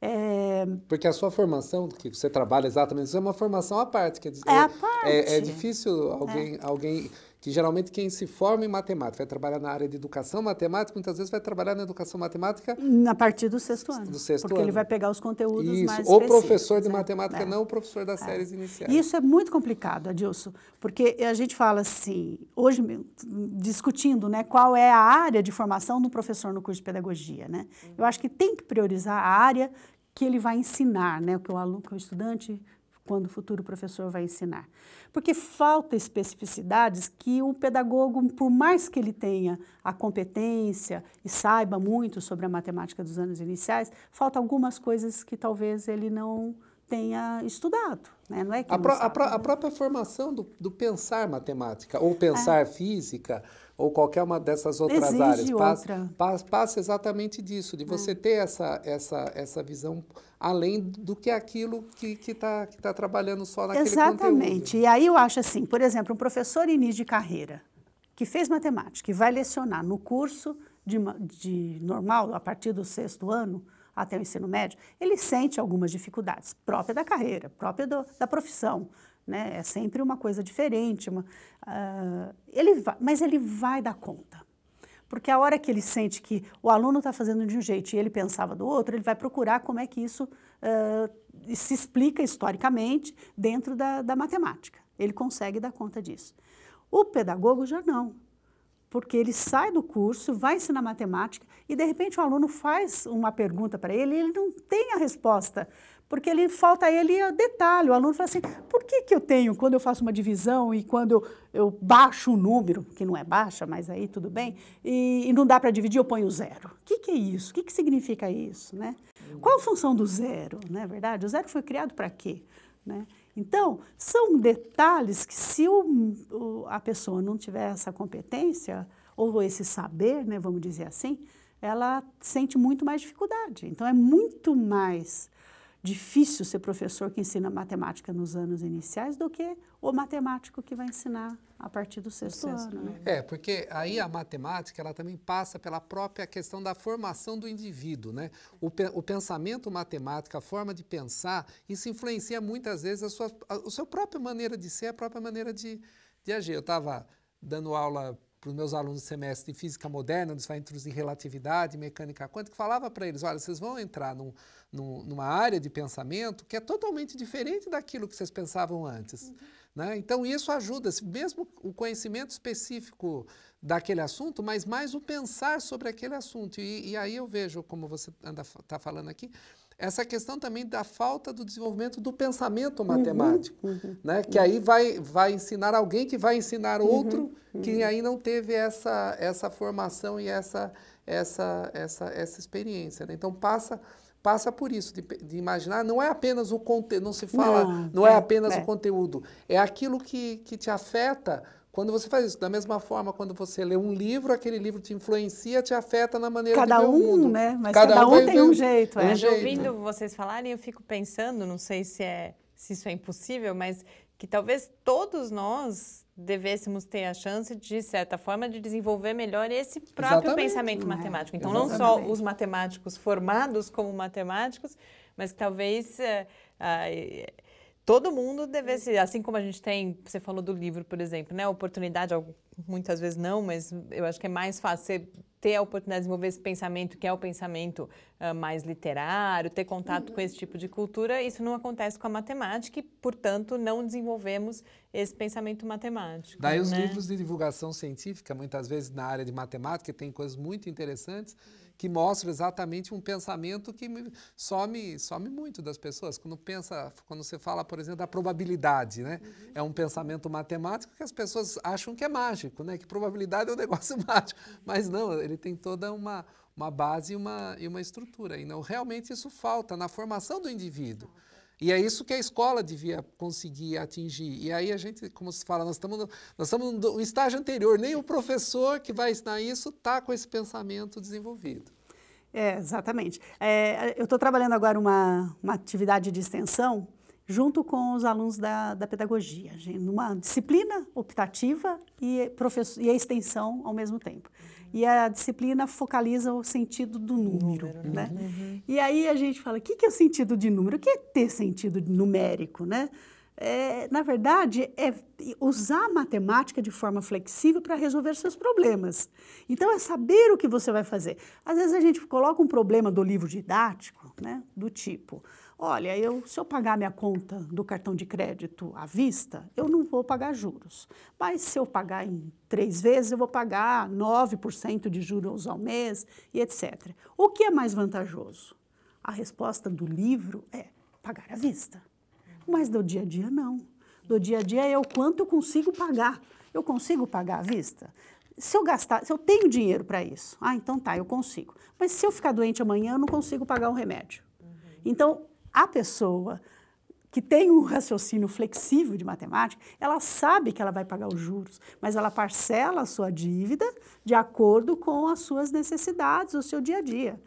É... Porque a sua formação, que você trabalha exatamente, é uma formação à parte. Quer dizer, é, é à é parte. É, difícil alguém, é. alguém que geralmente quem se forma em matemática, vai trabalhar na área de educação matemática, muitas vezes vai trabalhar na educação matemática... Na partir do sexto ano. Do sexto porque ano. ele vai pegar os conteúdos Isso. mais Ou professor de é, matemática, é. não o professor das é. séries iniciais. Isso é muito complicado, Adilson, porque a gente fala assim, hoje discutindo né, qual é a área de formação do professor no curso de pedagogia. Né? Eu acho que tem que priorizar a área que ele vai ensinar, né, o que o aluno, que o estudante quando o futuro professor vai ensinar. Porque falta especificidades que um pedagogo, por mais que ele tenha a competência e saiba muito sobre a matemática dos anos iniciais, falta algumas coisas que talvez ele não tenha estudado. Né? Não é que a, não pró sabe, a, né? a, própria formação do, do, pensar matemática ou pensar é. física ou qualquer uma dessas outras Exige áreas. Passa, outra. passa, passa, exatamente disso, de é. você é. ter essa, essa, essa visão além do que aquilo que está que tá trabalhando só naquele Exatamente. Conteúdo. E aí eu acho assim, por exemplo, um professor início de carreira que fez matemática, que vai lecionar no curso de, de normal, a partir do sexto ano, até o ensino médio, ele sente algumas dificuldades, própria da carreira, própria do, da profissão. Né? É sempre uma coisa diferente. Uma, uh, ele vai, mas ele vai dar conta. Porque a hora que ele sente que o aluno está fazendo de um jeito e ele pensava do outro, ele vai procurar como é que isso uh, se explica historicamente dentro da, da matemática. Ele consegue dar conta disso. O pedagogo já não porque ele sai do curso, vai ensinar matemática e de repente o aluno faz uma pergunta para ele e ele não tem a resposta, porque ele falta ele ele detalhe. O aluno fala assim: por que, que eu tenho quando eu faço uma divisão e quando eu, eu baixo um número, que não é baixa, mas aí tudo bem, e, e não dá para dividir, eu ponho zero. O que, que é isso? O que, que significa isso? Né? Qual a função do zero? Não é verdade? O zero foi criado para quê? Né? Então, são detalhes que se o, o, a pessoa não tiver essa competência, ou esse saber, né, vamos dizer assim, ela sente muito mais dificuldade. Então, é muito mais difícil ser professor que ensina matemática nos anos iniciais do que o matemático que vai ensinar a partir do sexto, do sexto ano. Né? É, porque aí a matemática ela também passa pela própria questão da formação do indivíduo, né? O, pe o pensamento matemático, a forma de pensar, isso influencia muitas vezes a sua, a, a sua própria maneira de ser, a própria maneira de, de agir. Eu estava dando aula para os meus alunos do semestre de física moderna, onde se vai introduzir relatividade, mecânica quântica, falava para eles: olha, vocês vão entrar num, num, numa área de pensamento que é totalmente diferente daquilo que vocês pensavam antes. Uhum. Né? Então, isso ajuda, mesmo o conhecimento específico daquele assunto, mas mais o pensar sobre aquele assunto. E, e aí eu vejo, como você está falando aqui, essa questão também da falta do desenvolvimento do pensamento uhum, matemático, uhum, uhum, né? que aí vai, vai ensinar alguém que vai ensinar uhum, outro uhum, que aí não teve essa, essa formação e essa, essa, essa, essa experiência. Né? Então, passa passa por isso, de, de, imaginar, não é apenas o conteúdo, não se fala, não, não é, é, apenas é. o conteúdo, é aquilo que, que te afeta quando você faz isso. Da mesma forma, quando você lê um livro, aquele livro te influencia, te afeta na maneira cada de ver um, o mundo. Né? Mas cada, cada um, um tem um jeito. É. Um jeito. Ouvindo vocês falarem, eu fico pensando, não sei se é se isso é impossível, mas que talvez todos nós devêssemos ter a chance, de certa forma, de desenvolver melhor esse próprio Exatamente. pensamento né? matemático. Então, Exatamente. não só os matemáticos formados como matemáticos, mas que talvez eh, todo mundo devesse, assim como a gente tem, você falou do livro, por exemplo, né? Oportunidade, muitas vezes não, mas eu acho que é mais fácil ser ter a oportunidade de desenvolver esse pensamento, que é o pensamento uh, mais literário, ter contato uhum. com esse tipo de cultura, isso não acontece com a matemática e, portanto, não desenvolvemos esse pensamento matemático. Daí né? os livros de divulgação científica, muitas vezes na área de matemática, tem coisas muito interessantes. Uhum que mostra exatamente um pensamento que me, some, some muito das pessoas. Quando pensa, quando você fala, por exemplo, da probabilidade, né? Uhum. É um pensamento matemático que as pessoas acham que é mágico, né? Que probabilidade é um negócio mágico. Mas não, ele tem toda uma, uma base e uma, e uma estrutura. E não, realmente isso falta na formação do indivíduo. Uhum. E é isso que a escola devia conseguir atingir. E aí a gente, como se fala, nós estamos no, nós estamos no estágio anterior, nem o professor que vai ensinar isso está com esse pensamento desenvolvido. É, exatamente. É, eu estou trabalhando agora uma, uma atividade de extensão junto com os alunos da, da pedagogia, numa disciplina optativa e, e a extensão ao mesmo tempo. E a disciplina focaliza o sentido do número, número né? né? Uhum. E aí a gente fala, o que, que é o sentido de número? O que é ter sentido numérico, né? É, na verdade, é usar a matemática de forma flexível para resolver seus problemas. Então, é saber o que você vai fazer. Às vezes, a gente coloca um problema do livro didático, né, do tipo, Olha, eu, se eu pagar minha conta do cartão de crédito à vista, eu não vou pagar juros. Mas se eu pagar em três vezes, eu vou pagar 9% de juros ao mês e etc. O que é mais vantajoso? A resposta do livro é pagar à vista. Mas do dia a dia, não. Do dia a dia é o quanto eu consigo pagar. Eu consigo pagar à vista? se eu gastar, se eu tenho dinheiro para isso, ah, então tá, eu consigo. Mas se eu ficar doente amanhã, eu não consigo pagar o um remédio. Uhum. Então, a pessoa que tem um raciocínio flexível de matemática, ela sabe que ela vai pagar os juros, mas ela parcela a sua dívida de acordo com as suas necessidades, o seu dia a dia.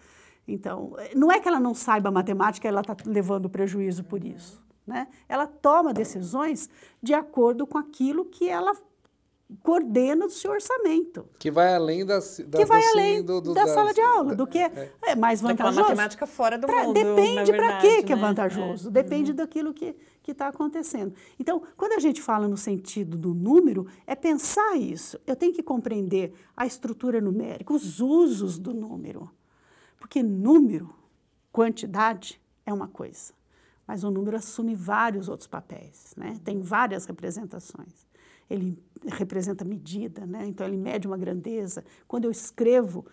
Então, não é que ela não saiba matemática, ela está levando prejuízo por isso. Né? Ela toma decisões de acordo com aquilo que ela coordena o seu orçamento. Que vai além da, da que vai do, além do, do, da, sala de aula, do que é, é, é mais vantajoso. Uma matemática fora do pra, mundo, Depende para que que é né? vantajoso, é. depende uhum. daquilo que que está acontecendo. Então, quando a gente fala no sentido do número, é pensar isso. Eu tenho que compreender a estrutura numérica, os usos do número, porque número, quantidade é uma coisa, mas o número assume vários outros papéis, né? Tem várias representações. Ele representa medida, né? então ele mede uma grandeza. Quando eu escrevo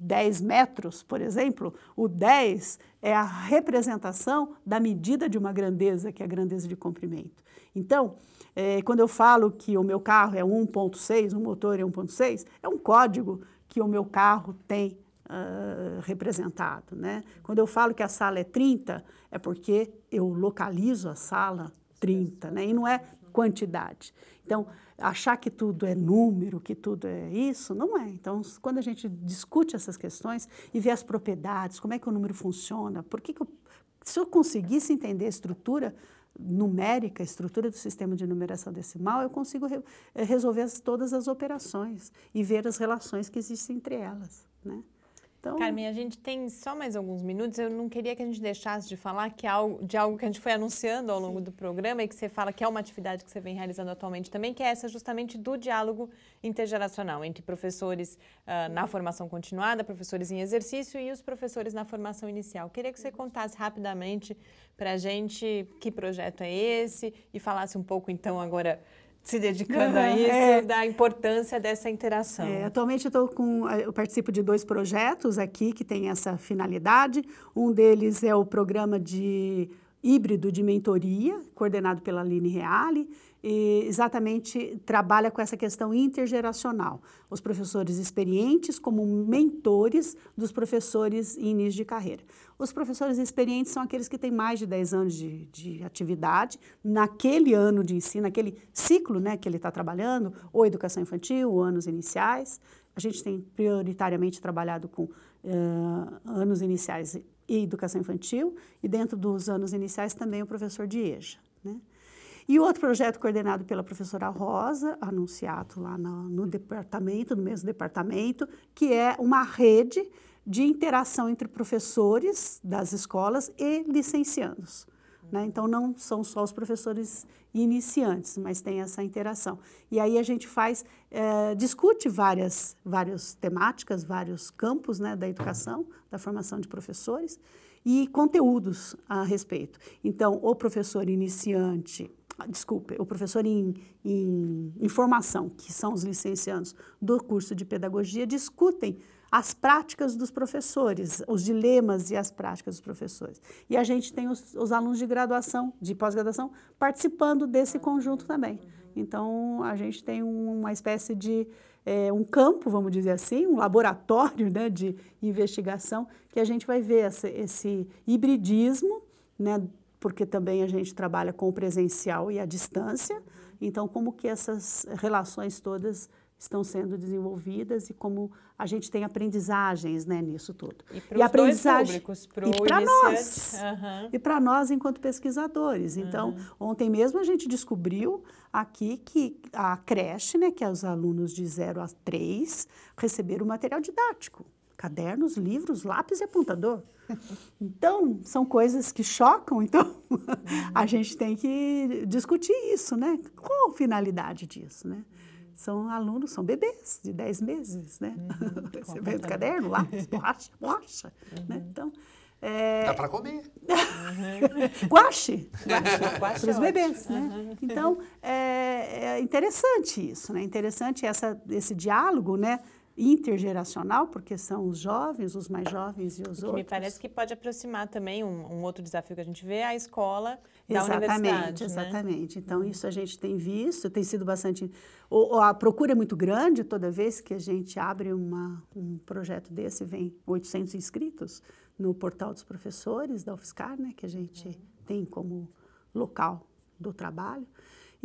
10 metros, por exemplo, o 10 é a representação da medida de uma grandeza, que é a grandeza de comprimento. Então, é, quando eu falo que o meu carro é 1,6, o motor é 1,6, é um código que o meu carro tem uh, representado. Né? Quando eu falo que a sala é 30, é porque eu localizo a sala 30, né? e não é quantidade. Então, achar que tudo é número, que tudo é isso, não é. Então, quando a gente discute essas questões e vê as propriedades, como é que o número funciona, por que, que eu, se eu conseguisse entender a estrutura numérica, a estrutura do sistema de numeração decimal, eu consigo re eh, resolver as, todas as operações e ver as relações que existem entre elas, né? Então... Carmen, a gente tem só mais alguns minutos. Eu não queria que a gente deixasse de falar que é algo, de algo que a gente foi anunciando ao longo Sim. do programa e que você fala que é uma atividade que você vem realizando atualmente também, que é essa justamente do diálogo intergeracional entre professores uh, na formação continuada, professores em exercício e os professores na formação inicial. Queria que você contasse rapidamente para a gente que projeto é esse e falasse um pouco então agora se dedicando a isso, é. da importância dessa interação. É, atualmente eu estou com, eh, eu participo de dois projetos aqui que têm essa finalidade. Um deles é o programa de híbrido de mentoria, coordenado pela Aline Reale, exatamente trabalha com essa questão intergeracional. Os professores experientes como mentores dos professores em início de carreira. Os professores experientes são aqueles que têm mais de 10 anos de, de atividade naquele ano de ensino, naquele ciclo né, que ele está trabalhando, ou educação infantil, ou anos iniciais. A gente tem prioritariamente trabalhado com uh, anos iniciais e educação infantil, e dentro dos anos iniciais também o professor de EJA. E outro projeto coordenado pela professora Rosa, anunciado lá no, no departamento, no mesmo departamento, que é uma rede de interação entre professores das escolas e licenciados. Né? Então, não são só os professores iniciantes, mas tem essa interação. E aí a gente faz, é, discute várias, várias temáticas, vários campos né, da educação, da formação de professores e conteúdos a respeito. Então, o professor iniciante ah, desculpe, o professor em, em, em formação, que são os licenciados do curso de pedagogia, discutem as práticas dos professores, os dilemas e as práticas dos professores. E a gente tem os, os alunos de graduação, de pós-graduação, participando desse conjunto também. Então, a gente tem uma espécie de é, um campo, vamos dizer assim, um laboratório né, de investigação, que a gente vai ver esse, esse hibridismo né, porque também a gente trabalha com o presencial e a distância. Então, como que essas relações todas estão sendo desenvolvidas e como a gente tem aprendizagens né, nisso tudo. E para os aprendizagem... dois públicos, para E para nós, uhum. e para nós enquanto pesquisadores. Então, uhum. Então, ontem mesmo a gente descobriu aqui que a creche, né, que é os alunos de 0 a 3, receberam material didático, cadernos, livros, lápis e apontador. Então, são coisas que chocam, então a uhum. gente tem que discutir isso, né? Qual a finalidade disso, né? São alunos, são bebês de 10 meses, né? Uhum. Você vê o caderno, lá borracha, borracha, né? uhum. né? Então, é... Dá para comer. Uhum. guache, guache para os é bebês, né? Uhum. Então, é, é, interessante isso, né? Interessante essa, esse diálogo, né? intergeracional, porque são os jovens, os mais jovens e os outros. Me parece que pode aproximar também um, um outro desafio que a gente vê, a escola da exatamente, universidade. Né? Exatamente, né? Então, uhum. isso a gente tem visto, tem sido bastante... Ou, ou a procura é muito grande toda vez que a gente abre uma, um projeto desse, vem 800 inscritos no portal dos professores da UFSCar, né, que a gente uhum. tem como local do trabalho.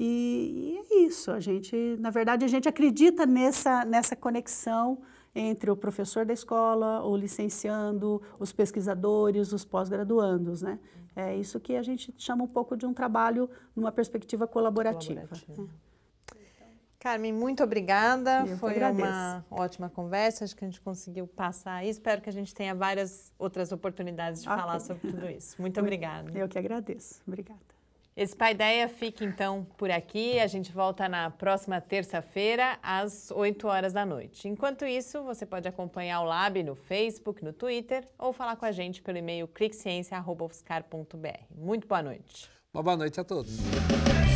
E, e, é isso, a gente, na verdade, a gente acredita nessa, nessa conexão entre o professor da escola, o licenciando, os pesquisadores, os pós-graduandos, né? É isso que a gente chama um pouco de um trabalho numa perspectiva colaborativa. Carmen, muito obrigada. Eu Foi uma ótima conversa. Acho que a gente conseguiu passar aí. Espero que a gente tenha várias outras oportunidades de okay. Ah, falar sobre tudo isso. Muito obrigada. Eu que agradeço. Obrigada. Esse Pai Ideia fica então por aqui. A gente volta na próxima terça-feira, às 8 horas da noite. Enquanto isso, você pode acompanhar o Lab no Facebook, no Twitter ou falar com a gente pelo e-mail cliqueciência.ofscar.br. Muito boa noite. Uma boa noite a todos.